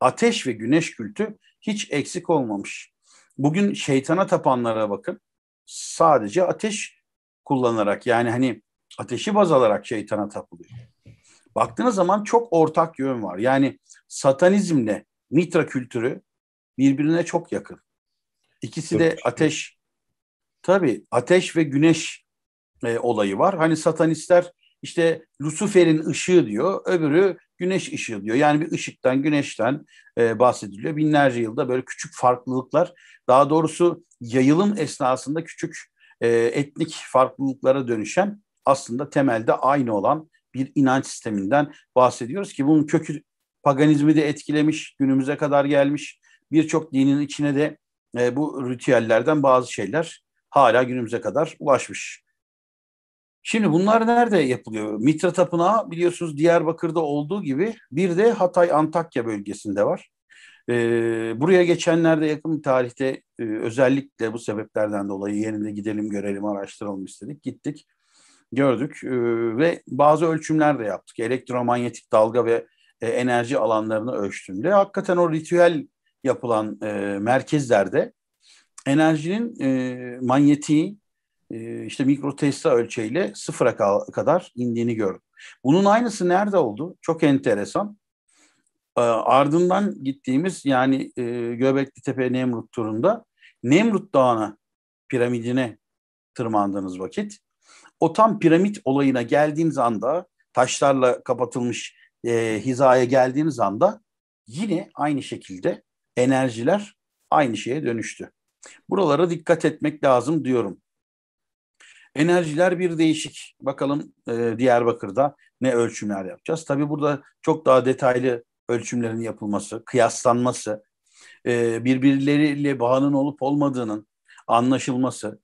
ateş ve güneş kültü hiç eksik olmamış. Bugün şeytana tapanlara bakın. Sadece ateş kullanarak yani hani ateşi baz alarak şeytana tapılıyor. Baktığınız zaman çok ortak yön var. Yani satanizmle mitra kültürü birbirine çok yakın. İkisi de ateş tabii ateş ve güneş e, olayı var. Hani satanistler işte Lucifer'in ışığı diyor. Öbürü güneş ışığı diyor. Yani bir ışıktan, güneşten e, bahsediliyor. Binlerce yılda böyle küçük farklılıklar, daha doğrusu yayılım esnasında küçük e, etnik farklılıklara dönüşen aslında temelde aynı olan bir inanç sisteminden bahsediyoruz ki bunun kökü paganizmi de etkilemiş, günümüze kadar gelmiş. Birçok dinin içine de e, bu ritüellerden bazı şeyler hala günümüze kadar ulaşmış. Şimdi bunlar nerede yapılıyor? Mitra Tapınağı biliyorsunuz Diyarbakır'da olduğu gibi bir de Hatay-Antakya bölgesinde var. Ee, buraya geçenlerde yakın bir tarihte e, özellikle bu sebeplerden dolayı yerinde gidelim görelim araştıralım istedik. Gittik gördük e, ve bazı ölçümler de yaptık. Elektromanyetik dalga ve e, enerji alanlarını ölçtüğümde hakikaten o ritüel yapılan merkezlerde enerjinin manyetiği e, işte mikro Tesla ölçeğiyle sıfıra kadar indiğini gördüm. Bunun aynısı nerede oldu? Çok enteresan. Ee, ardından gittiğimiz yani e, Göbekli Tepe Nemrut turunda Nemrut Dağı'na piramidine tırmandığınız vakit o tam piramit olayına geldiğiniz anda taşlarla kapatılmış e, hizaya geldiğiniz anda yine aynı şekilde enerjiler aynı şeye dönüştü. Buralara dikkat etmek lazım diyorum. Enerjiler bir değişik. Bakalım e, Diyarbakır'da ne ölçümler yapacağız. Tabi burada çok daha detaylı ölçümlerin yapılması, kıyaslanması, e, birbirleriyle bağının olup olmadığının anlaşılması,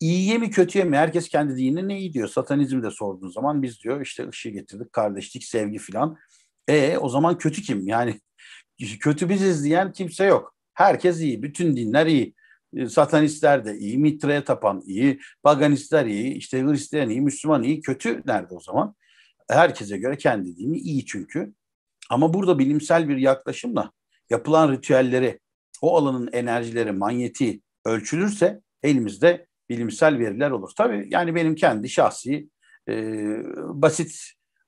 iyiye mi kötüye mi herkes kendi dinine ne iyi diyor. Satanizmi de sorduğun zaman biz diyor işte ışığı getirdik, kardeşlik, sevgi filan. E o zaman kötü kim? Yani kötü biziz diyen kimse yok. Herkes iyi, bütün dinler iyi. Ee, satanistler de iyi, Mitra'ya tapan iyi, paganistler iyi, işte Hristiyan iyi, Müslüman iyi, kötü nerede o zaman? Herkese göre kendi dini iyi çünkü. Ama burada bilimsel bir yaklaşımla yapılan ritüelleri, o alanın enerjileri, manyeti ölçülürse elimizde bilimsel veriler olur. Tabii yani benim kendi şahsi e, basit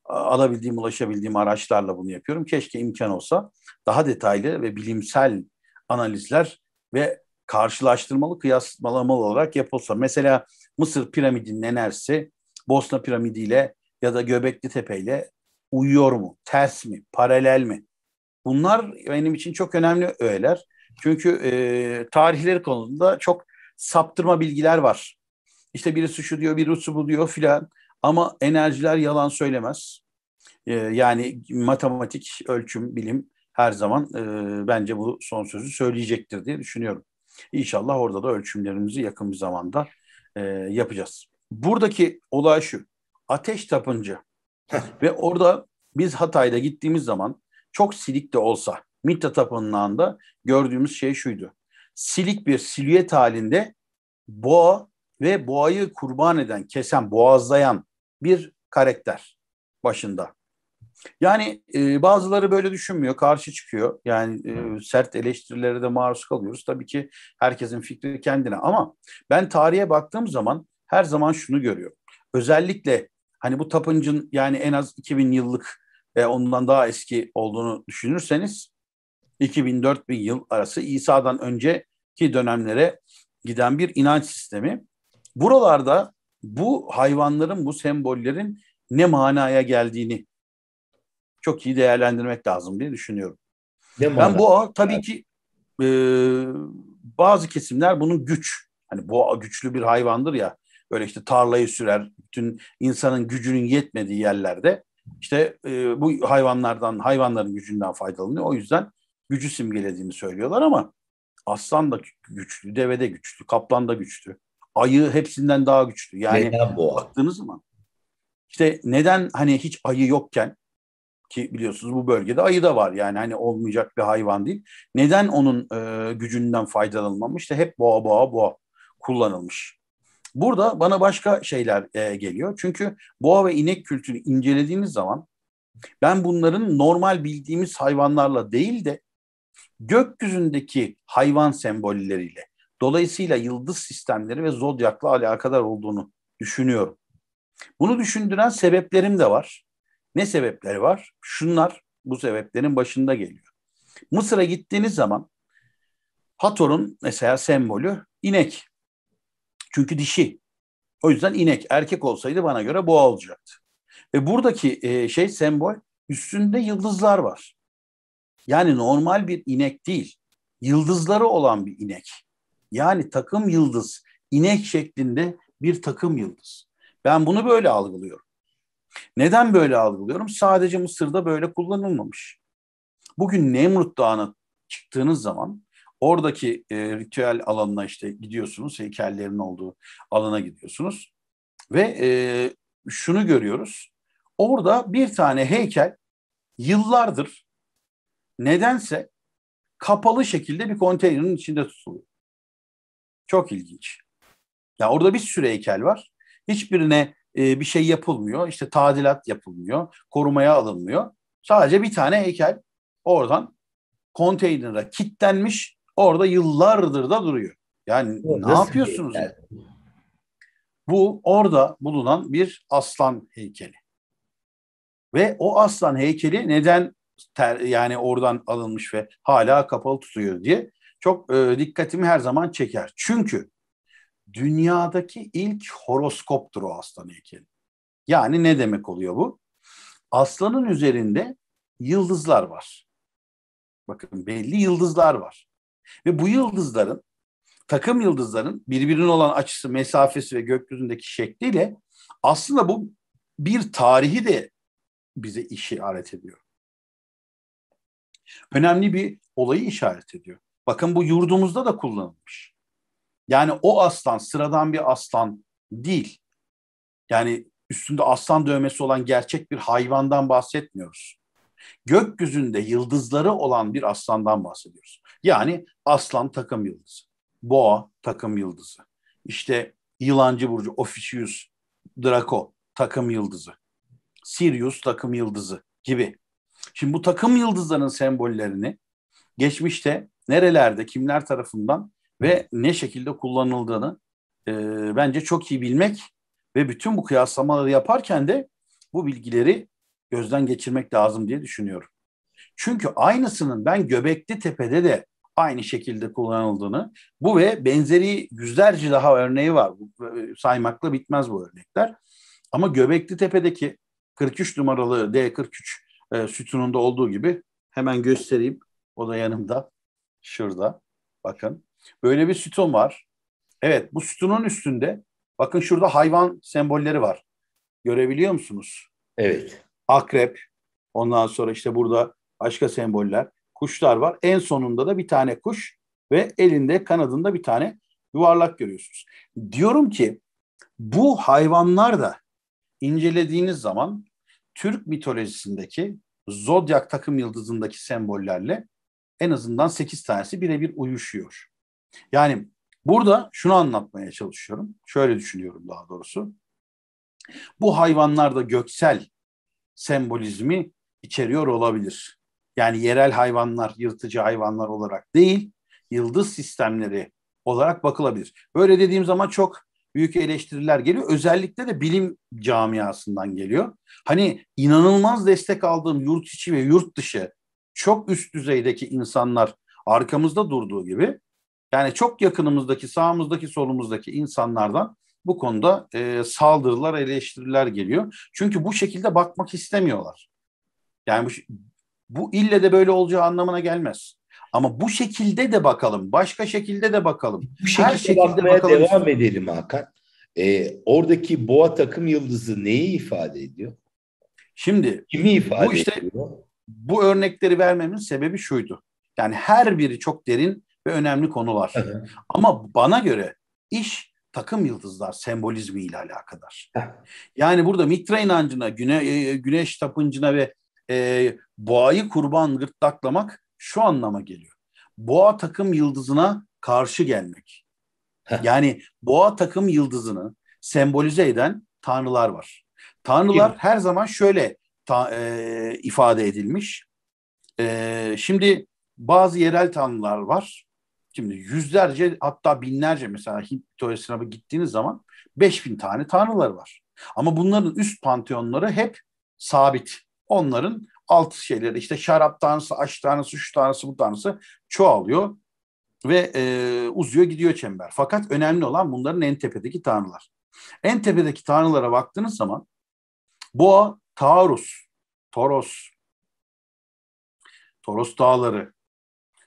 alabildiğim, ulaşabildiğim araçlarla bunu yapıyorum. Keşke imkan olsa daha detaylı ve bilimsel analizler ve karşılaştırmalı, kıyaslamalı olarak yapılsa. Mesela Mısır piramidinin enerjisi Bosna piramidiyle ya da Göbekli Tepe ile uyuyor mu? Ters mi? Paralel mi? Bunlar benim için çok önemli öğeler. Çünkü e, tarihleri konusunda çok saptırma bilgiler var. İşte birisi şu diyor, birisi bu diyor filan. Ama enerjiler yalan söylemez. E, yani matematik, ölçüm, bilim her zaman e, bence bu son sözü söyleyecektir diye düşünüyorum. İnşallah orada da ölçümlerimizi yakın bir zamanda e, yapacağız. Buradaki olay şu. Ateş tapıncı. Ve orada biz Hatay'da gittiğimiz zaman çok silik de olsa Mitta Tapınağı'nda gördüğümüz şey şuydu. Silik bir silüet halinde boğa ve boğayı kurban eden, kesen, boğazlayan bir karakter başında. Yani e, bazıları böyle düşünmüyor, karşı çıkıyor. Yani e, sert eleştirilere de maruz kalıyoruz. Tabii ki herkesin fikri kendine ama ben tarihe baktığım zaman her zaman şunu görüyorum. Özellikle hani bu tapıncın yani en az 2000 yıllık e, ondan daha eski olduğunu düşünürseniz 2000-4000 yıl arası İsa'dan önceki dönemlere giden bir inanç sistemi. Buralarda bu hayvanların, bu sembollerin ne manaya geldiğini çok iyi değerlendirmek lazım diye düşünüyorum. Ne ben bu tabii ki e, bazı kesimler bunun güç. Hani bu güçlü bir hayvandır ya. Böyle işte tarlayı sürer, bütün insanın gücünün yetmediği yerlerde işte e, bu hayvanlardan, hayvanların gücünden faydalanıyor. O yüzden gücü simgelediğini söylüyorlar ama aslan da güçlü, deve de güçlü, kaplan da güçlü. Ayı hepsinden daha güçlü. Yani neden bu baktığınız zaman işte neden hani hiç ayı yokken ki biliyorsunuz bu bölgede ayı da var yani hani olmayacak bir hayvan değil. Neden onun e, gücünden faydalanılmamış? da hep boğa boğa boğa kullanılmış. Burada bana başka şeyler e, geliyor. Çünkü boğa ve inek kültürünü incelediğiniz zaman ben bunların normal bildiğimiz hayvanlarla değil de gökyüzündeki hayvan sembolleriyle dolayısıyla yıldız sistemleri ve zodyakla alakadar olduğunu düşünüyorum. Bunu düşündüren sebeplerim de var. Ne sebepleri var? Şunlar bu sebeplerin başında geliyor. Mısır'a gittiğiniz zaman Hator'un mesela sembolü inek. Çünkü dişi. O yüzden inek. Erkek olsaydı bana göre boğa olacaktı. Ve buradaki e, şey sembol üstünde yıldızlar var. Yani normal bir inek değil. Yıldızları olan bir inek. Yani takım yıldız. inek şeklinde bir takım yıldız. Ben bunu böyle algılıyorum. Neden böyle algılıyorum? Sadece Mısır'da böyle kullanılmamış. Bugün Nemrut Dağı'na çıktığınız zaman oradaki e, ritüel alanına işte gidiyorsunuz, heykellerin olduğu alana gidiyorsunuz ve e, şunu görüyoruz. Orada bir tane heykel yıllardır nedense kapalı şekilde bir konteynerin içinde tutuluyor. Çok ilginç. Ya orada bir sürü heykel var. Hiçbirine e, bir şey yapılmıyor. İşte tadilat yapılmıyor. Korumaya alınmıyor. Sadece bir tane heykel oradan konteynere kitlenmiş orada yıllardır da duruyor. Yani o, ne yapıyorsunuz? Yani? Bu orada bulunan bir aslan heykeli. Ve o aslan heykeli neden ter, yani oradan alınmış ve hala kapalı tutuyor diye çok e, dikkatimi her zaman çeker. Çünkü dünyadaki ilk horoskoptur o aslan heykeli. Yani ne demek oluyor bu? Aslanın üzerinde yıldızlar var. Bakın belli yıldızlar var. Ve bu yıldızların takım yıldızların birbirinin olan açısı, mesafesi ve gökyüzündeki şekliyle aslında bu bir tarihi de bize işaret ediyor. Önemli bir olayı işaret ediyor. Bakın bu yurdumuzda da kullanılmış. Yani o aslan sıradan bir aslan değil. Yani üstünde aslan dövmesi olan gerçek bir hayvandan bahsetmiyoruz. Gökyüzünde yıldızları olan bir aslandan bahsediyoruz. Yani aslan takım yıldızı, boğa takım yıldızı, işte yılancı burcu Officius, Draco takım yıldızı, Sirius takım yıldızı gibi. Şimdi bu takım yıldızların sembollerini geçmişte nerelerde kimler tarafından ve ne şekilde kullanıldığını e, bence çok iyi bilmek ve bütün bu kıyaslamaları yaparken de bu bilgileri gözden geçirmek lazım diye düşünüyorum. Çünkü aynısının ben Göbekli Tepe'de de aynı şekilde kullanıldığını, bu ve benzeri yüzlerce daha örneği var. E, saymakla bitmez bu örnekler. Ama Göbekli Tepe'deki 43 numaralı D43 e, sütununda olduğu gibi hemen göstereyim. O da yanımda. Şurada. Bakın. Böyle bir sütun var. Evet bu sütunun üstünde bakın şurada hayvan sembolleri var. Görebiliyor musunuz? Evet. Akrep, ondan sonra işte burada başka semboller, kuşlar var. En sonunda da bir tane kuş ve elinde kanadında bir tane yuvarlak görüyorsunuz. Diyorum ki bu hayvanlar da incelediğiniz zaman Türk mitolojisindeki zodyak takım yıldızındaki sembollerle en azından 8 tanesi birebir uyuşuyor. Yani burada şunu anlatmaya çalışıyorum. Şöyle düşünüyorum daha doğrusu. Bu hayvanlarda göksel sembolizmi içeriyor olabilir. Yani yerel hayvanlar, yırtıcı hayvanlar olarak değil, yıldız sistemleri olarak bakılabilir. Böyle dediğim zaman çok büyük eleştiriler geliyor. Özellikle de bilim camiasından geliyor. Hani inanılmaz destek aldığım yurt içi ve yurt dışı çok üst düzeydeki insanlar arkamızda durduğu gibi yani çok yakınımızdaki, sağımızdaki, solumuzdaki insanlardan bu konuda e, saldırılar, eleştiriler geliyor. Çünkü bu şekilde bakmak istemiyorlar. Yani bu, bu ille de böyle olacağı anlamına gelmez. Ama bu şekilde de bakalım, başka şekilde de bakalım. Bu şekilde, Her şekilde bakmaya bakalım. devam edelim Hakan. E, oradaki boğa takım yıldızı neyi ifade ediyor? Şimdi kimi ifade bu işte, ediyor? Bu örnekleri vermemin sebebi şuydu. Yani her biri çok derin ve önemli konular. Evet. Ama bana göre iş takım yıldızlar sembolizmi ile alakadar. Yani burada Mitra inancına, güne, e, güneş tapıncına ve e, boğayı kurban gırtlaklamak şu anlama geliyor. Boğa takım yıldızına karşı gelmek. Yani boğa takım yıldızını sembolize eden tanrılar var. Tanrılar her zaman şöyle ta, e, ifade edilmiş. E, şimdi bazı yerel tanrılar var. Şimdi yüzlerce hatta binlerce mesela Hint mitoloji sınavı gittiğiniz zaman 5000 tane tanrıları var. Ama bunların üst panteonları hep sabit. Onların alt şeyleri işte şarap tanrısı, aş tanrısı, şu tanrısı, bu tanrısı çoğalıyor ve e, uzuyor gidiyor çember. Fakat önemli olan bunların en tepedeki tanrılar. En tepedeki tanrılara baktığınız zaman Boğa, Taurus, Toros, Toros dağları.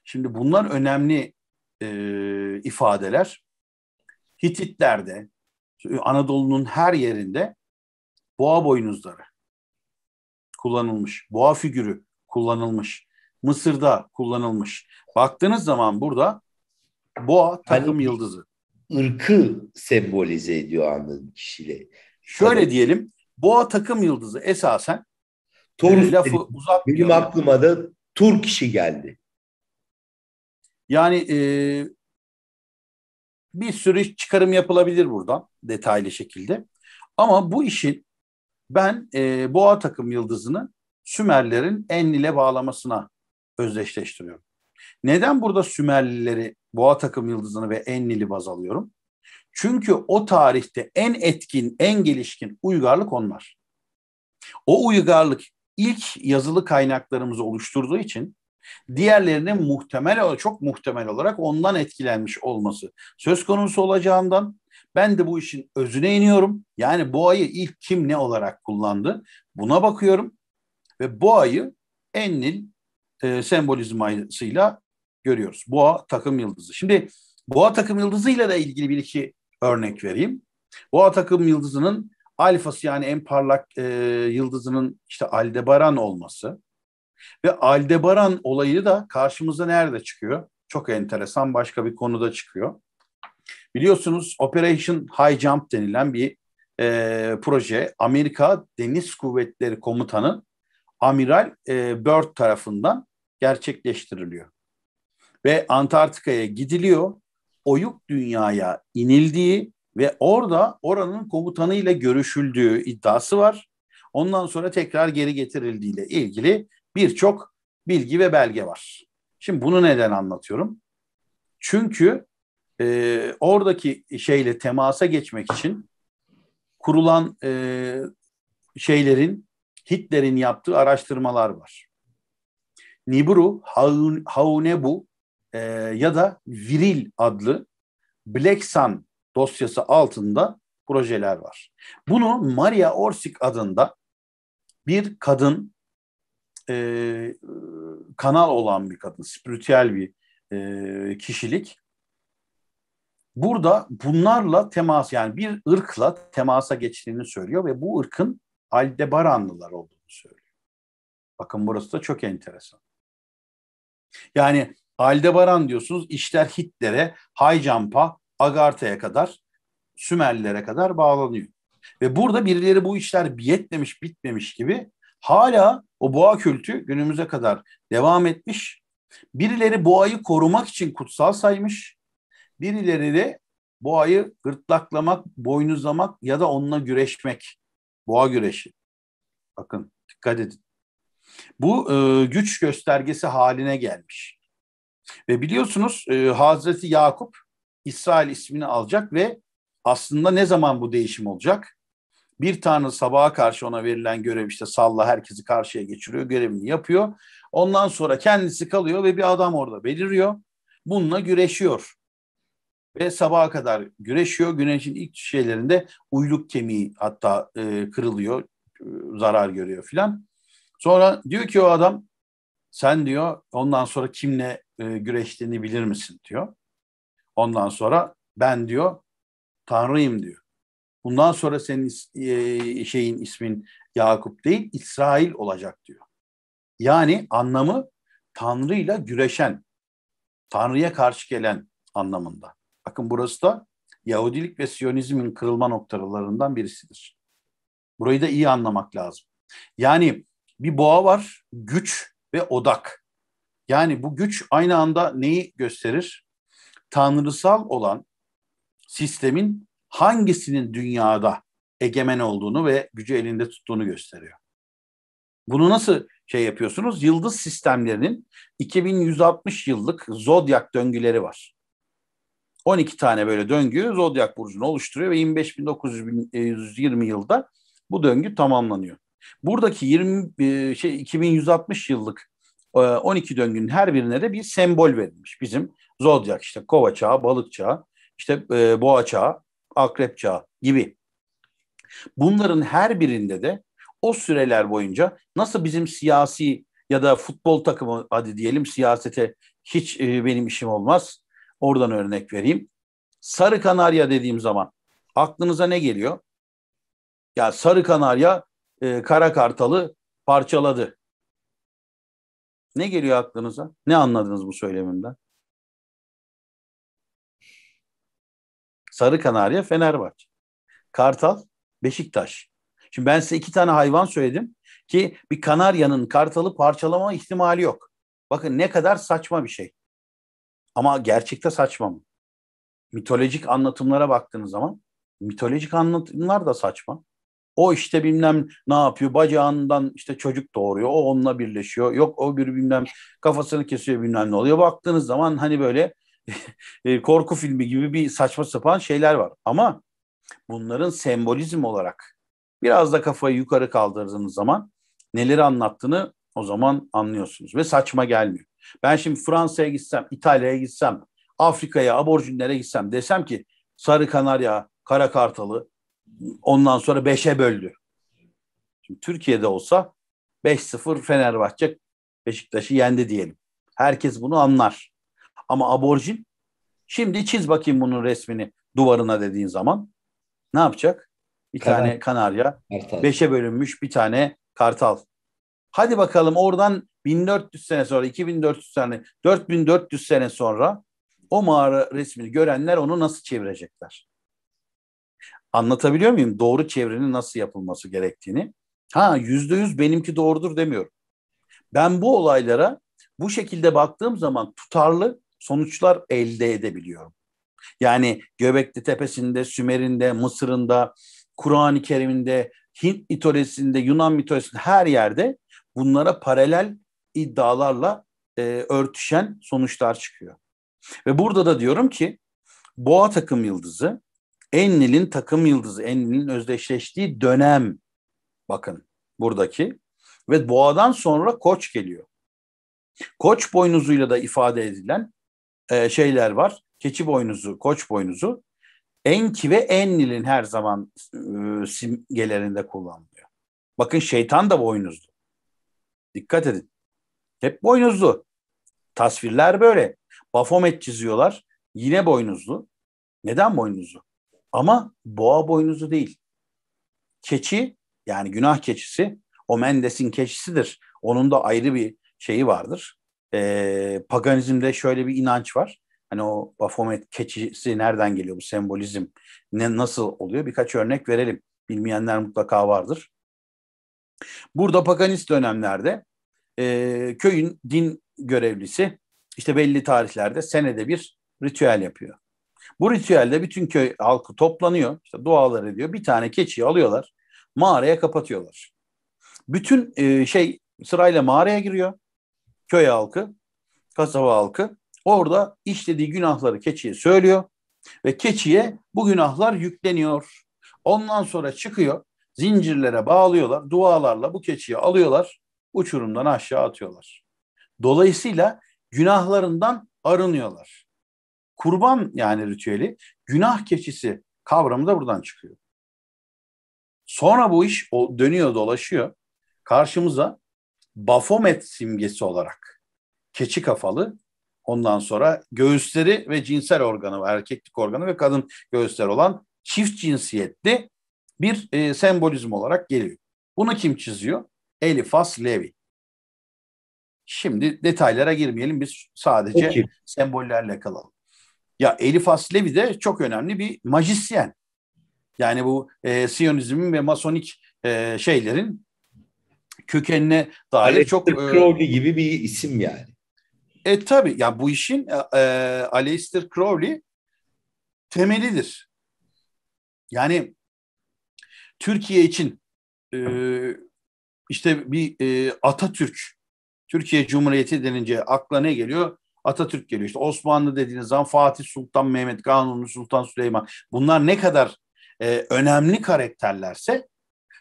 Şimdi bunlar önemli e, ifadeler Hititlerde, Anadolu'nun her yerinde boğa boynuzları kullanılmış, boğa figürü kullanılmış, Mısır'da kullanılmış. Baktığınız zaman burada boğa takım yani, yıldızı. ırkı sembolize ediyor anladığım kişiyle. Şöyle Tabii. diyelim, boğa takım yıldızı esasen Torus e, lafı uzak benim aklıma da Tur kişi geldi. Yani e, bir sürü çıkarım yapılabilir buradan detaylı şekilde. Ama bu işin ben e, boğa takım yıldızını Sümerlerin Enlil'e bağlamasına özdeşleştiriyorum. Neden burada Sümerlileri, boğa takım yıldızını ve Enlil'i baz alıyorum? Çünkü o tarihte en etkin, en gelişkin uygarlık onlar. O uygarlık ilk yazılı kaynaklarımızı oluşturduğu için Diğerlerinin muhtemel çok muhtemel olarak ondan etkilenmiş olması söz konusu olacağından ben de bu işin özüne iniyorum. Yani bu ayı ilk kim ne olarak kullandı? Buna bakıyorum ve boğayı Ennil e, sembolizmasıyla görüyoruz. Boğa takım yıldızı. Şimdi boğa takım yıldızıyla da ilgili bir iki örnek vereyim. Boğa takım yıldızının alfası yani en parlak e, yıldızının işte Aldebaran olması ve Aldebaran olayı da karşımıza nerede çıkıyor? Çok enteresan başka bir konuda çıkıyor. Biliyorsunuz Operation High Jump denilen bir e, proje Amerika Deniz Kuvvetleri Komutanı Amiral e, Byrd tarafından gerçekleştiriliyor. Ve Antarktika'ya gidiliyor, oyuk dünyaya inildiği ve orada oranın komutanı ile görüşüldüğü iddiası var. Ondan sonra tekrar geri getirildiğiyle ilgili birçok bilgi ve belge var. Şimdi bunu neden anlatıyorum? Çünkü e, oradaki şeyle temasa geçmek için kurulan e, şeylerin, Hitler'in yaptığı araştırmalar var. Nibru, Haunebu e, ya da Viril adlı Black Sun dosyası altında projeler var. Bunu Maria Orsic adında bir kadın e, kanal olan bir kadın, spiritüel bir e, kişilik. Burada bunlarla temas yani bir ırkla temasa geçtiğini söylüyor ve bu ırkın Aldebaranlılar olduğunu söylüyor. Bakın burası da çok enteresan. Yani Aldebaran diyorsunuz işler Hitler'e, Haycamp'a, Agartaya kadar, Sümerlilere kadar bağlanıyor. Ve burada birileri bu işler yetmemiş bitmemiş gibi hala o boğa kültü günümüze kadar devam etmiş. Birileri boğayı korumak için kutsal saymış. Birileri de boğayı gırtlaklamak, boynuzlamak ya da onunla güreşmek. Boğa güreşi. Bakın dikkat edin. Bu e, güç göstergesi haline gelmiş. Ve biliyorsunuz e, Hazreti Yakup İsrail ismini alacak ve aslında ne zaman bu değişim olacak? Bir tanrı sabaha karşı ona verilen görev işte salla herkesi karşıya geçiriyor, görevini yapıyor. Ondan sonra kendisi kalıyor ve bir adam orada beliriyor. Bununla güreşiyor. Ve sabaha kadar güreşiyor. Güneşin ilk şeylerinde uyluk kemiği hatta e, kırılıyor, e, zarar görüyor filan. Sonra diyor ki o adam sen diyor ondan sonra kimle e, güreştiğini bilir misin diyor. Ondan sonra ben diyor tanrıyım diyor. Bundan sonra senin e, şeyin ismin Yakup değil İsrail olacak diyor. Yani anlamı Tanrı'yla güreşen, Tanrı'ya karşı gelen anlamında. Bakın burası da Yahudilik ve Siyonizmin kırılma noktalarından birisidir. Burayı da iyi anlamak lazım. Yani bir boğa var, güç ve odak. Yani bu güç aynı anda neyi gösterir? Tanrısal olan sistemin hangisinin dünyada egemen olduğunu ve gücü elinde tuttuğunu gösteriyor. Bunu nasıl şey yapıyorsunuz? Yıldız sistemlerinin 2160 yıllık zodyak döngüleri var. 12 tane böyle döngü zodyak burcunu oluşturuyor ve 25.920 yılda bu döngü tamamlanıyor. Buradaki 20 e, şey 2160 yıllık 12 e, döngünün her birine de bir sembol verilmiş. Bizim zodyak işte kova çağı, balık çağı, işte e, boğa çağı, akrep çağı gibi. Bunların her birinde de o süreler boyunca nasıl bizim siyasi ya da futbol takımı hadi diyelim siyasete hiç e, benim işim olmaz. Oradan örnek vereyim. Sarı Kanarya dediğim zaman aklınıza ne geliyor? Ya Sarı Kanarya e, Kara Kartalı parçaladı. Ne geliyor aklınıza? Ne anladınız bu söylemimden? Sarı Kanarya Fenerbahçe. Kartal Beşiktaş. Şimdi ben size iki tane hayvan söyledim ki bir kanaryanın kartalı parçalama ihtimali yok. Bakın ne kadar saçma bir şey. Ama gerçekte saçma mı? Mitolojik anlatımlara baktığınız zaman mitolojik anlatımlar da saçma. O işte bilmem ne yapıyor bacağından işte çocuk doğuruyor o onunla birleşiyor yok o bir bilmem kafasını kesiyor bilmem ne oluyor. Baktığınız zaman hani böyle korku filmi gibi bir saçma sapan şeyler var. Ama bunların sembolizm olarak biraz da kafayı yukarı kaldırdığınız zaman neleri anlattığını o zaman anlıyorsunuz ve saçma gelmiyor. Ben şimdi Fransa'ya gitsem, İtalya'ya gitsem, Afrika'ya, aborjinlere gitsem desem ki sarı kanarya, kara kartalı ondan sonra beşe böldü. Şimdi Türkiye'de olsa 5-0 Fenerbahçe Beşiktaş'ı yendi diyelim. Herkes bunu anlar. Ama aborjin şimdi çiz bakayım bunun resmini duvarına dediğin zaman ne yapacak? Bir Kanar. tane kanarya, kartal. beşe bölünmüş bir tane kartal. Hadi bakalım oradan 1400 sene sonra, 2400 sene, 4400 sene sonra o mağara resmini görenler onu nasıl çevirecekler? Anlatabiliyor muyum? Doğru çevrenin nasıl yapılması gerektiğini. Ha yüzde yüz benimki doğrudur demiyorum. Ben bu olaylara bu şekilde baktığım zaman tutarlı sonuçlar elde edebiliyorum. Yani Göbekli Tepesi'nde, Sümer'inde, Mısır'ında, Kur'an-ı Kerim'inde, Hint mitolojisinde, Yunan mitolojisinde her yerde bunlara paralel iddialarla e, örtüşen sonuçlar çıkıyor. Ve burada da diyorum ki boğa takım yıldızı Enlil'in takım yıldızı, Enlil'in özdeşleştiği dönem bakın buradaki ve boğadan sonra koç geliyor. Koç boynuzuyla da ifade edilen e, şeyler var. Keçi boynuzu, koç boynuzu. Enki ve Ennil'in her zaman e, simgelerinde kullanılıyor. Bakın şeytan da boynuzlu. Dikkat edin. Hep boynuzlu. Tasvirler böyle. Bafomet çiziyorlar. Yine boynuzlu. Neden boynuzlu? Ama boğa boynuzlu değil. Keçi yani günah keçisi o Mendes'in keçisidir. Onun da ayrı bir şeyi vardır e, paganizmde şöyle bir inanç var. Hani o Baphomet keçisi nereden geliyor bu sembolizm? Ne, nasıl oluyor? Birkaç örnek verelim. Bilmeyenler mutlaka vardır. Burada paganist dönemlerde e, köyün din görevlisi işte belli tarihlerde senede bir ritüel yapıyor. Bu ritüelde bütün köy halkı toplanıyor, işte dualar ediyor. Bir tane keçiyi alıyorlar, mağaraya kapatıyorlar. Bütün e, şey sırayla mağaraya giriyor köy halkı, kasaba halkı orada işlediği günahları keçiye söylüyor ve keçiye bu günahlar yükleniyor. Ondan sonra çıkıyor, zincirlere bağlıyorlar, dualarla bu keçiyi alıyorlar, uçurumdan aşağı atıyorlar. Dolayısıyla günahlarından arınıyorlar. Kurban yani ritüeli günah keçisi kavramı da buradan çıkıyor. Sonra bu iş o dönüyor dolaşıyor karşımıza Bafomet simgesi olarak keçi kafalı ondan sonra göğüsleri ve cinsel organı erkeklik organı ve kadın göğüsler olan çift cinsiyetli bir e, sembolizm olarak geliyor. Bunu kim çiziyor? Elifas Levi. Şimdi detaylara girmeyelim biz sadece Peki. sembollerle kalalım. Ya Elifas Levi de çok önemli bir majisyen. Yani bu e, Siyonizmin ve Masonik e, şeylerin kökenine dair Aleister çok... E, Crowley e, gibi bir isim yani. E tabi ya yani bu işin e, e Aleister Crowley temelidir. Yani Türkiye için e, işte bir e, Atatürk, Türkiye Cumhuriyeti denince akla ne geliyor? Atatürk geliyor. İşte Osmanlı dediğiniz zaman Fatih Sultan Mehmet, Kanuni Sultan Süleyman. Bunlar ne kadar e, önemli karakterlerse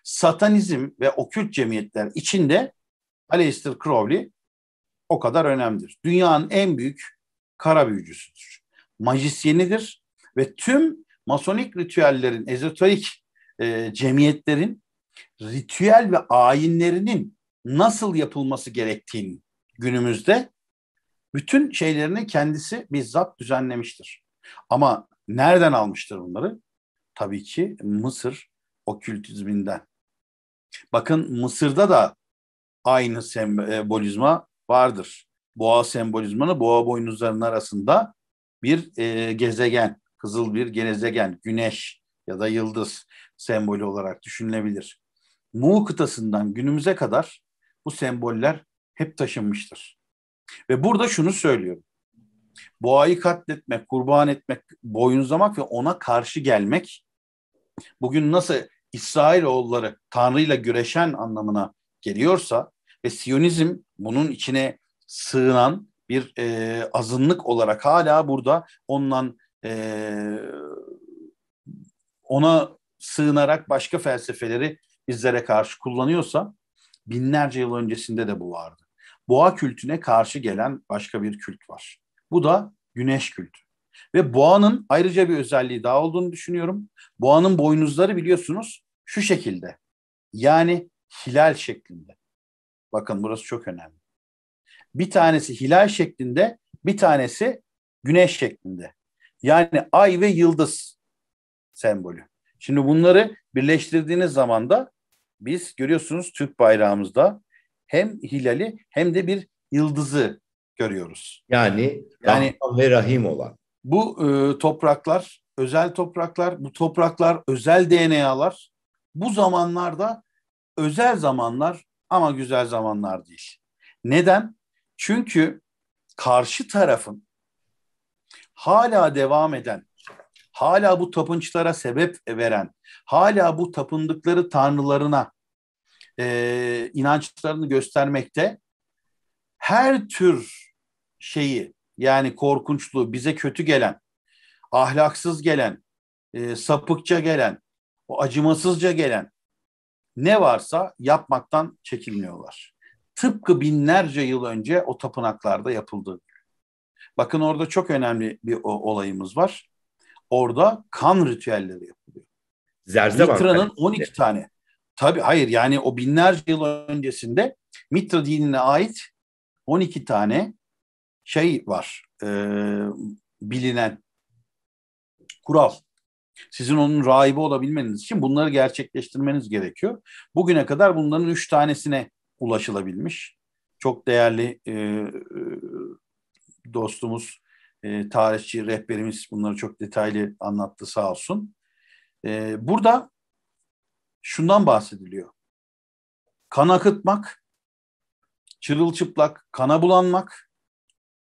satanizm ve okült cemiyetler içinde Aleister Crowley o kadar önemlidir. Dünyanın en büyük kara büyücüsüdür. Majisyenidir ve tüm masonik ritüellerin, ezoterik e, cemiyetlerin ritüel ve ayinlerinin nasıl yapılması gerektiğini günümüzde bütün şeylerini kendisi bizzat düzenlemiştir. Ama nereden almıştır bunları? Tabii ki Mısır okültizminden. Bakın Mısır'da da aynı sembolizma vardır. Boğa sembolizmanı boğa boynuzlarının arasında bir e, gezegen, kızıl bir gezegen, güneş ya da yıldız sembolü olarak düşünülebilir. Mu kıtasından günümüze kadar bu semboller hep taşınmıştır. Ve burada şunu söylüyorum. Boğayı katletmek, kurban etmek, boyunuzlamak ve ona karşı gelmek bugün nasıl İsrailoğulları Tanrıyla güreşen anlamına geliyorsa ve Siyonizm bunun içine sığınan bir e, azınlık olarak hala burada ondan e, ona sığınarak başka felsefeleri bizlere karşı kullanıyorsa binlerce yıl öncesinde de bu vardı. Boğa kültüne karşı gelen başka bir kült var. Bu da güneş kültü. Ve boğanın ayrıca bir özelliği daha olduğunu düşünüyorum. Boğanın boynuzları biliyorsunuz şu şekilde. Yani hilal şeklinde. Bakın burası çok önemli. Bir tanesi hilal şeklinde, bir tanesi güneş şeklinde. Yani ay ve yıldız sembolü. Şimdi bunları birleştirdiğiniz zaman da biz görüyorsunuz Türk bayrağımızda hem hilali hem de bir yıldızı görüyoruz. Yani yani Rahman ve Rahim olan. Bu e, topraklar özel topraklar, bu topraklar özel DNA'lar. Bu zamanlarda özel zamanlar ama güzel zamanlar değil. Neden? Çünkü karşı tarafın hala devam eden, hala bu tapınçlara sebep veren, hala bu tapındıkları tanrılarına e, inançlarını göstermekte her tür şeyi yani korkunçluğu, bize kötü gelen, ahlaksız gelen, e, sapıkça gelen, o acımasızca gelen ne varsa yapmaktan çekilmiyorlar. Tıpkı binlerce yıl önce o tapınaklarda yapıldı. Bakın orada çok önemli bir o, olayımız var. Orada kan ritüelleri yapılıyor. Zerze Mitra'nın 12 tane. Tabii hayır yani o binlerce yıl öncesinde Mitra dinine ait 12 tane şey var e, bilinen kural. Sizin onun rahibi olabilmeniz için bunları gerçekleştirmeniz gerekiyor. Bugüne kadar bunların üç tanesine ulaşılabilmiş. Çok değerli e, e dostumuz, e, tarihçi rehberimiz bunları çok detaylı anlattı sağ olsun. E, burada şundan bahsediliyor. Kan akıtmak, çırılçıplak kana bulanmak,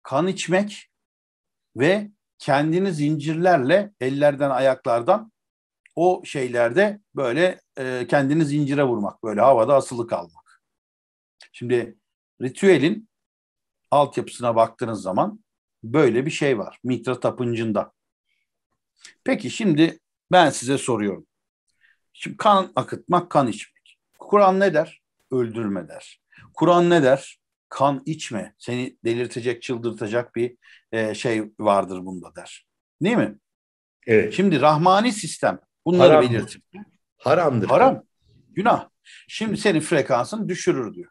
kan içmek ve kendini zincirlerle ellerden ayaklardan o şeylerde böyle e, kendini zincire vurmak, böyle havada asılı kalmak. Şimdi ritüelin altyapısına baktığınız zaman böyle bir şey var Mitra Tapıncı'nda. Peki şimdi ben size soruyorum. Şimdi kan akıtmak, kan içmek. Kur'an ne der? Öldürme der. Kur'an ne der? kan içme. Seni delirtecek, çıldırtacak bir e, şey vardır bunda der. Değil mi? Evet. Şimdi rahmani sistem bunları Haram. belirtir. Haramdır. Haram. Günah. Şimdi senin frekansın düşürür diyor.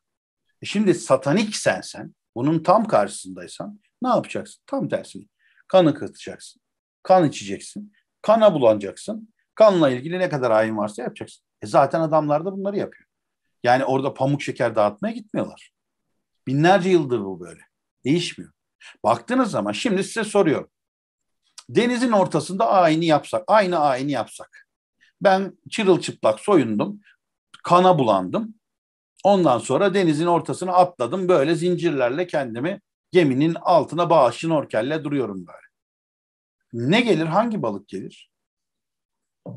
E şimdi satanik sensen, bunun tam karşısındaysan ne yapacaksın? Tam tersini. Kanı akıtacaksın. Kan içeceksin. Kana bulanacaksın. Kanla ilgili ne kadar ayin varsa yapacaksın. E zaten adamlar da bunları yapıyor. Yani orada pamuk şeker dağıtmaya gitmiyorlar. Binlerce yıldır bu böyle. Değişmiyor. Baktığınız zaman şimdi size soruyorum. Denizin ortasında aynı yapsak, aynı aynı yapsak. Ben çırılçıplak soyundum, kana bulandım. Ondan sonra denizin ortasına atladım. Böyle zincirlerle kendimi geminin altına bağlı şnorkelle duruyorum böyle. Ne gelir? Hangi balık gelir?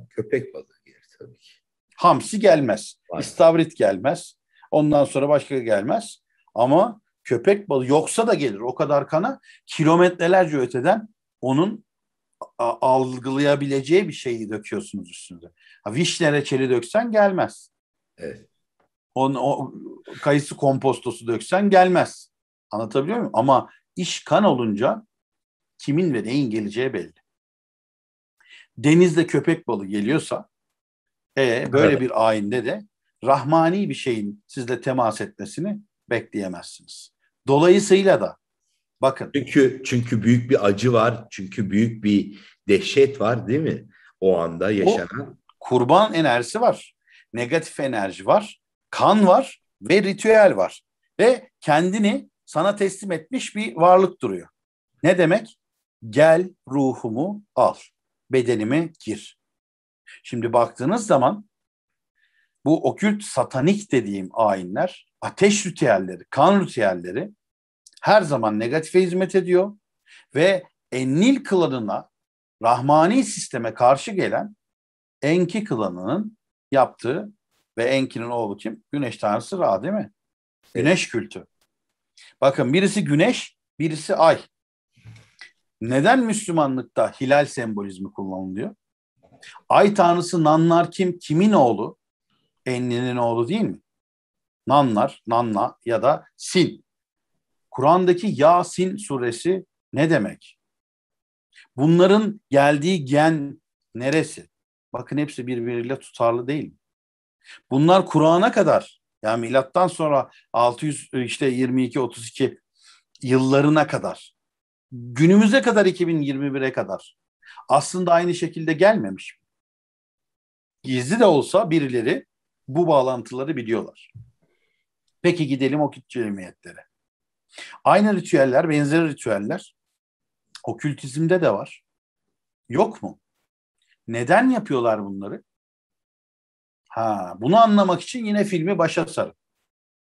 Köpek balığı gelir tabii ki. Hamsi gelmez. Var. İstavrit gelmez. Ondan sonra başka gelmez. Ama köpek balığı yoksa da gelir o kadar kana kilometrelerce öteden onun algılayabileceği bir şeyi döküyorsunuz üstünde. Ha, vişne reçeli döksen gelmez. Evet. On, o kayısı kompostosu döksen gelmez. Anlatabiliyor muyum? Ama iş kan olunca kimin ve neyin geleceği belli. Denizde köpek balığı geliyorsa e, böyle evet. bir ayinde de rahmani bir şeyin sizle temas etmesini bekleyemezsiniz. Dolayısıyla da bakın. Çünkü çünkü büyük bir acı var. Çünkü büyük bir dehşet var değil mi? O anda yaşanan. O kurban enerjisi var. Negatif enerji var. Kan var ve ritüel var. Ve kendini sana teslim etmiş bir varlık duruyor. Ne demek? Gel ruhumu al. Bedenime gir. Şimdi baktığınız zaman bu okült satanik dediğim ayinler ateş ritüelleri, kan ritüelleri her zaman negatife hizmet ediyor ve Ennil klanına Rahmani sisteme karşı gelen Enki klanının yaptığı ve Enki'nin oğlu kim? Güneş tanrısı Ra değil mi? Güneş kültü. Bakın birisi güneş, birisi ay. Neden Müslümanlıkta hilal sembolizmi kullanılıyor? Ay tanrısı Nannar kim? Kimin oğlu? Enlil'in oğlu değil mi? nanlar, nanna ya da sin. Kur'an'daki Yasin suresi ne demek? Bunların geldiği gen neresi? Bakın hepsi birbiriyle tutarlı değil mi? Bunlar Kur'an'a kadar yani milattan sonra 600 işte 22 32 yıllarına kadar günümüze kadar 2021'e kadar aslında aynı şekilde gelmemiş. Gizli de olsa birileri bu bağlantıları biliyorlar. Peki gidelim okült cemiyetlere. Aynı ritüeller, benzer ritüeller okültizmde de var. Yok mu? Neden yapıyorlar bunları? Ha, bunu anlamak için yine filmi başa sarın.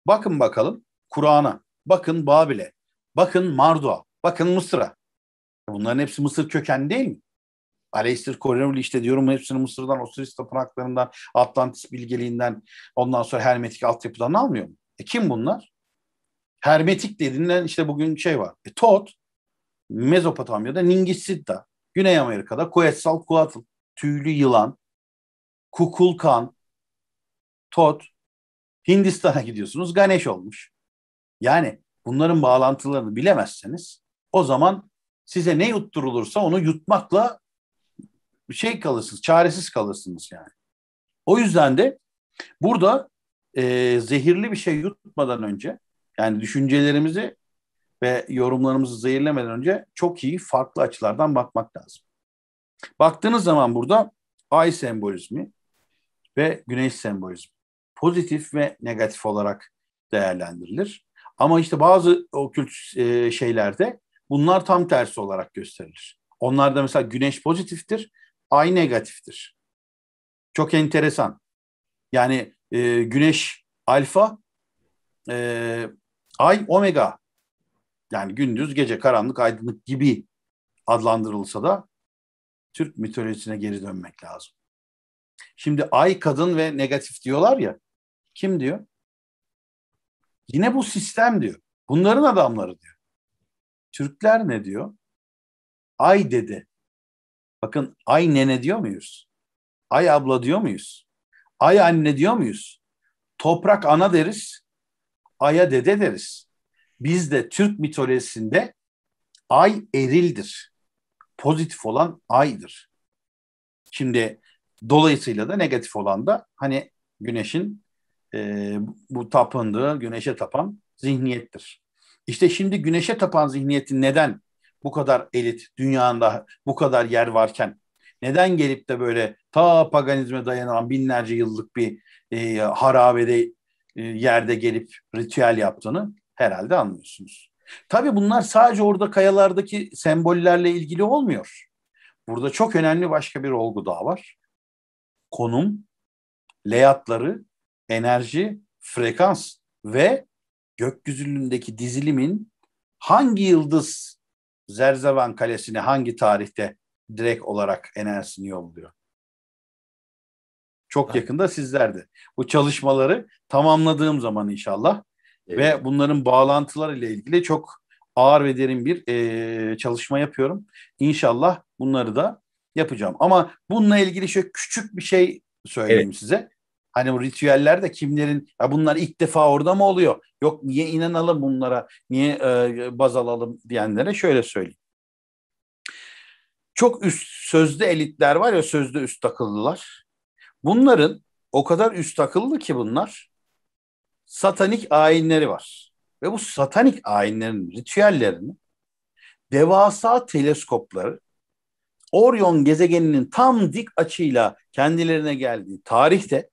Bakın bakalım Kur'an'a, bakın Babil'e, bakın Mardua, bakın Mısır'a. Bunların hepsi Mısır köken değil mi? Aleister Cornelius işte diyorum hepsini Mısır'dan, Osiris tapınaklarından, Atlantis bilgeliğinden, ondan sonra Hermetik altyapıdan almıyor mu? E kim bunlar? Hermetik dediğinden işte bugün şey var. E, Tot, Mezopotamya'da Ningisidda, Güney Amerika'da Kuetsal Kuatl, Tüylü Yılan, Kukulkan, Tot, Hindistan'a gidiyorsunuz Ganesh olmuş. Yani bunların bağlantılarını bilemezseniz o zaman size ne yutturulursa onu yutmakla şey kalırsınız, çaresiz kalırsınız yani. O yüzden de burada e, zehirli bir şey yutmadan önce yani düşüncelerimizi ve yorumlarımızı zehirlemeden önce çok iyi farklı açılardan bakmak lazım. Baktığınız zaman burada ay sembolizmi ve güneş sembolizmi pozitif ve negatif olarak değerlendirilir. Ama işte bazı okült e, şeylerde bunlar tam tersi olarak gösterilir. Onlarda mesela güneş pozitiftir, ay negatiftir. Çok enteresan. Yani e, güneş alfa, e, ay omega. Yani gündüz, gece, karanlık, aydınlık gibi adlandırılsa da Türk mitolojisine geri dönmek lazım. Şimdi ay kadın ve negatif diyorlar ya. Kim diyor? Yine bu sistem diyor. Bunların adamları diyor. Türkler ne diyor? Ay dede. Bakın ay nene diyor muyuz? Ay abla diyor muyuz? Ay anne diyor muyuz? Toprak ana deriz. Ay'a dede deriz. Biz de Türk mitolojisinde ay erildir. Pozitif olan aydır. Şimdi dolayısıyla da negatif olan da hani güneşin e, bu tapındığı, güneşe tapan zihniyettir. İşte şimdi güneşe tapan zihniyetin neden bu kadar elit, dünyanda bu kadar yer varken neden gelip de böyle ta paganizme dayanan binlerce yıllık bir e, harabede e, yerde gelip ritüel yaptığını herhalde anlıyorsunuz. Tabii bunlar sadece orada kayalardaki sembollerle ilgili olmuyor. Burada çok önemli başka bir olgu daha var. Konum, leyatları, enerji, frekans ve gökyüzündeki dizilimin hangi yıldız Zerzevan Kalesi'ni hangi tarihte direkt olarak enerjisini yolluyor. Çok yakında sizlerde. Bu çalışmaları tamamladığım zaman inşallah evet. ve bunların bağlantılar ile ilgili çok ağır ve derin bir e, çalışma yapıyorum. İnşallah bunları da yapacağım. Ama bununla ilgili şöyle küçük bir şey söyleyeyim evet. size. Hani bu ritüellerde kimlerin ya bunlar ilk defa orada mı oluyor? Yok niye inanalım bunlara? Niye e, baz alalım diyenlere şöyle söyleyeyim çok üst sözde elitler var ya sözde üst akıllılar. Bunların o kadar üst akıllı ki bunlar satanik ayinleri var. Ve bu satanik ayinlerin ritüellerini devasa teleskopları Orion gezegeninin tam dik açıyla kendilerine geldiği tarihte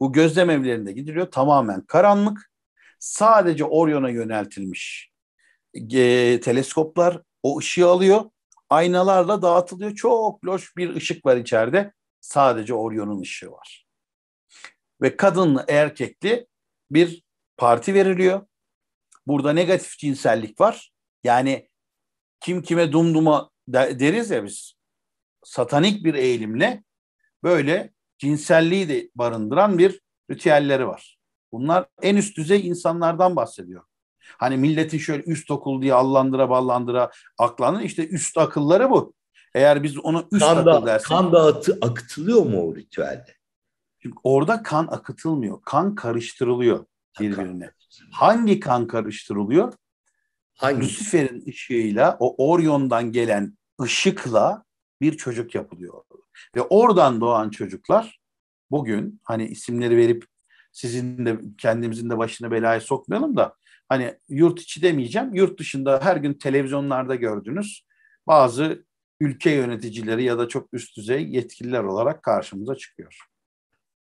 bu gözlem evlerinde gidiliyor. Tamamen karanlık. Sadece Orion'a yöneltilmiş e, teleskoplar o ışığı alıyor aynalarla dağıtılıyor. Çok loş bir ışık var içeride. Sadece Orion'un ışığı var. Ve kadınlı erkekli bir parti veriliyor. Burada negatif cinsellik var. Yani kim kime dumduma deriz ya biz. Satanik bir eğilimle böyle cinselliği de barındıran bir ritüelleri var. Bunlar en üst düzey insanlardan bahsediyor. Hani milletin şöyle üst okul diye allandıra ballandıra aklanır. İşte üst akılları bu. Eğer biz ona üst kan akıl da, dersek. Kan da atı, akıtılıyor mu o ritüelde? Çünkü orada kan akıtılmıyor. Kan karıştırılıyor birbirine. Hangi kan karıştırılıyor? Hangi? Lucifer'in ışığıyla o Orion'dan gelen ışıkla bir çocuk yapılıyor. Ve oradan doğan çocuklar bugün hani isimleri verip sizin de kendimizin de başına belaya sokmayalım da hani yurt içi demeyeceğim, yurt dışında her gün televizyonlarda gördünüz bazı ülke yöneticileri ya da çok üst düzey yetkililer olarak karşımıza çıkıyor.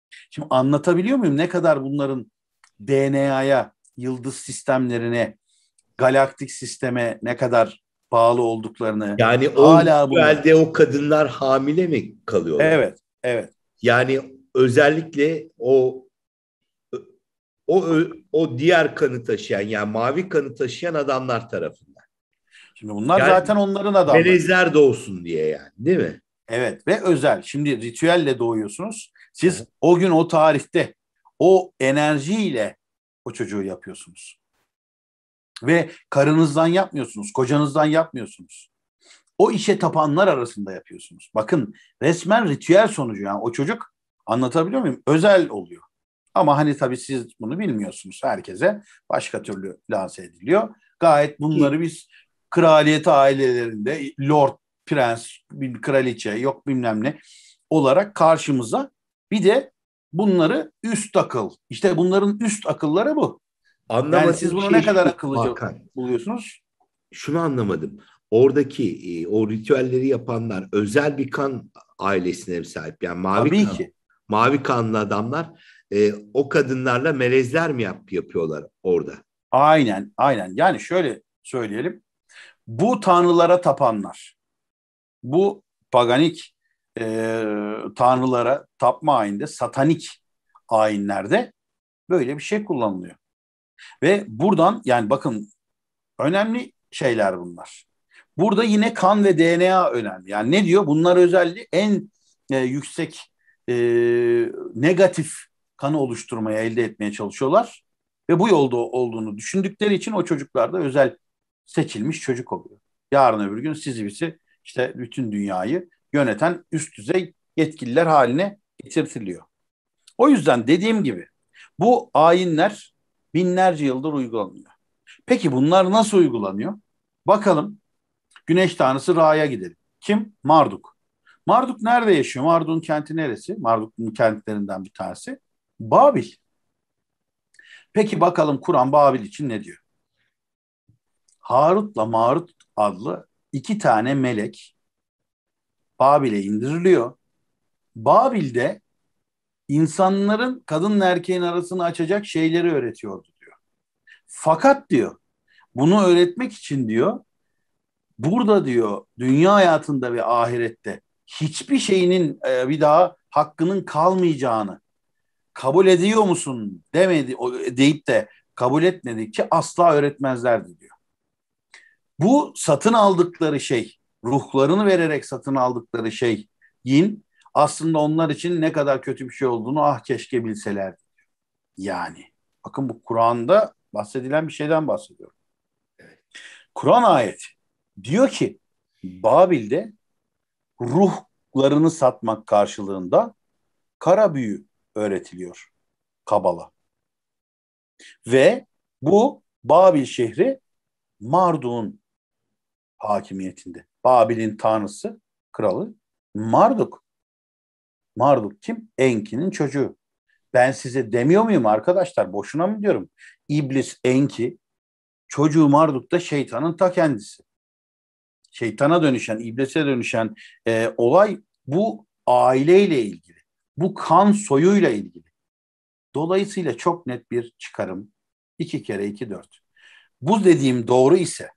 Şimdi anlatabiliyor muyum ne kadar bunların DNA'ya, yıldız sistemlerine, galaktik sisteme ne kadar bağlı olduklarını. Yani o hala o kadınlar hamile mi kalıyor? Evet, evet. Yani özellikle o o o diğer kanı taşıyan yani mavi kanı taşıyan adamlar tarafından. Şimdi bunlar yani, zaten onların adamları. Melezler doğsun diye yani değil mi? Evet ve özel. Şimdi ritüelle doğuyorsunuz. Siz evet. o gün o tarihte o enerjiyle o çocuğu yapıyorsunuz. Ve karınızdan yapmıyorsunuz, kocanızdan yapmıyorsunuz. O işe tapanlar arasında yapıyorsunuz. Bakın resmen ritüel sonucu yani o çocuk anlatabiliyor muyum? Özel oluyor. Ama hani tabii siz bunu bilmiyorsunuz. Herkese başka türlü lanse ediliyor. Gayet bunları biz kraliyet ailelerinde lord, prens, kraliçe yok bilmem ne olarak karşımıza bir de bunları üst akıl. İşte bunların üst akılları bu. Anlamadım. Yani siz bunu şey, ne kadar akıllıca Hakan, buluyorsunuz? Şunu anlamadım. Oradaki e, o ritüelleri yapanlar özel bir kan ailesine mi sahip? Yani mavi Tabii kan, ki. mavi kanlı adamlar e, o kadınlarla melezler mi yap, yapıyorlar orada? Aynen, aynen. Yani şöyle söyleyelim. Bu tanrılara tapanlar, bu paganik e, tanrılara tapma ayinde, satanik ayinlerde böyle bir şey kullanılıyor. Ve buradan yani bakın önemli şeyler bunlar. Burada yine kan ve DNA önemli. Yani ne diyor? Bunlar özelliği en e, yüksek e, negatif kanı oluşturmaya, elde etmeye çalışıyorlar. Ve bu yolda olduğunu düşündükleri için o çocuklar da özel seçilmiş çocuk oluyor. Yarın öbür gün sizi bizi işte bütün dünyayı yöneten üst düzey yetkililer haline getirtiliyor. O yüzden dediğim gibi bu ayinler binlerce yıldır uygulanıyor. Peki bunlar nasıl uygulanıyor? Bakalım güneş tanrısı Ra'ya gidelim. Kim? Marduk. Marduk nerede yaşıyor? Marduk'un kenti neresi? Marduk'un kentlerinden bir tanesi. Babil. Peki bakalım Kur'an Babil için ne diyor? Harut'la Marut adlı iki tane melek Babil'e indiriliyor. Babil'de insanların kadınla erkeğin arasını açacak şeyleri öğretiyordu diyor. Fakat diyor bunu öğretmek için diyor burada diyor dünya hayatında ve ahirette hiçbir şeyinin e, bir daha hakkının kalmayacağını kabul ediyor musun demedi deyip de kabul etmedi ki asla öğretmezlerdi diyor. Bu satın aldıkları şey, ruhlarını vererek satın aldıkları şey yin aslında onlar için ne kadar kötü bir şey olduğunu ah keşke bilselerdi. Yani bakın bu Kur'an'da bahsedilen bir şeyden bahsediyorum. Kur'an ayet diyor ki Babil'de ruhlarını satmak karşılığında kara büyü öğretiliyor Kabala. Ve bu Babil şehri Marduk'un hakimiyetinde. Babil'in tanrısı, kralı Marduk. Marduk kim? Enki'nin çocuğu. Ben size demiyor muyum arkadaşlar? Boşuna mı diyorum? İblis Enki, çocuğu Marduk da şeytanın ta kendisi. Şeytana dönüşen, iblise dönüşen e, olay bu aileyle ilgili. Bu kan soyuyla ilgili. Dolayısıyla çok net bir çıkarım. 2 kere 2 4. Bu dediğim doğru ise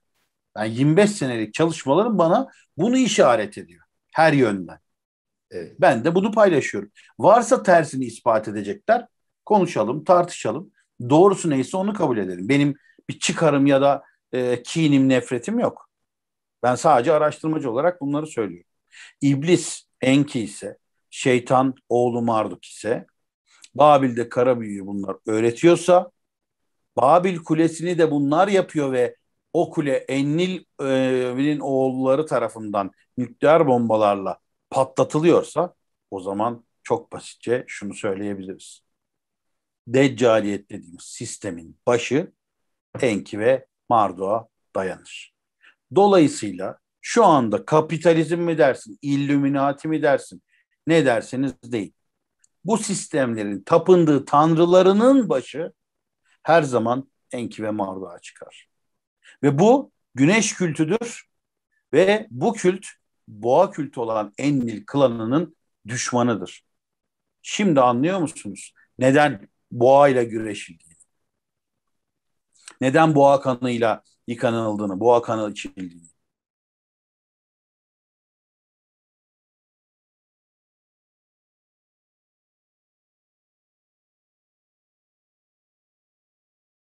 ben yani 25 senelik çalışmalarım bana bunu işaret ediyor her yönden. Evet. Ben de bunu paylaşıyorum. Varsa tersini ispat edecekler. Konuşalım, tartışalım. Doğrusu neyse onu kabul edelim. Benim bir çıkarım ya da e, kinim, nefretim yok. Ben sadece araştırmacı olarak bunları söylüyorum. İblis, Enki ise şeytan oğlu Marduk ise Babil'de kara büyüyü bunlar öğretiyorsa Babil kulesini de bunlar yapıyor ve o kule Ennil'in e, oğulları tarafından nükleer bombalarla patlatılıyorsa o zaman çok basitçe şunu söyleyebiliriz. Deccaliyet dediğimiz sistemin başı Enki ve Mardua dayanır. Dolayısıyla şu anda kapitalizm mi dersin, illüminati mi dersin, ne derseniz deyin. Bu sistemlerin tapındığı tanrılarının başı her zaman Enki ve Marduk'a çıkar. Ve bu güneş kültüdür ve bu kült boğa kültü olan Enlil klanının düşmanıdır. Şimdi anlıyor musunuz? Neden boğa ile güreşildiğini? Neden boğa kanıyla yıkanıldığını, boğa kanı içildiğini?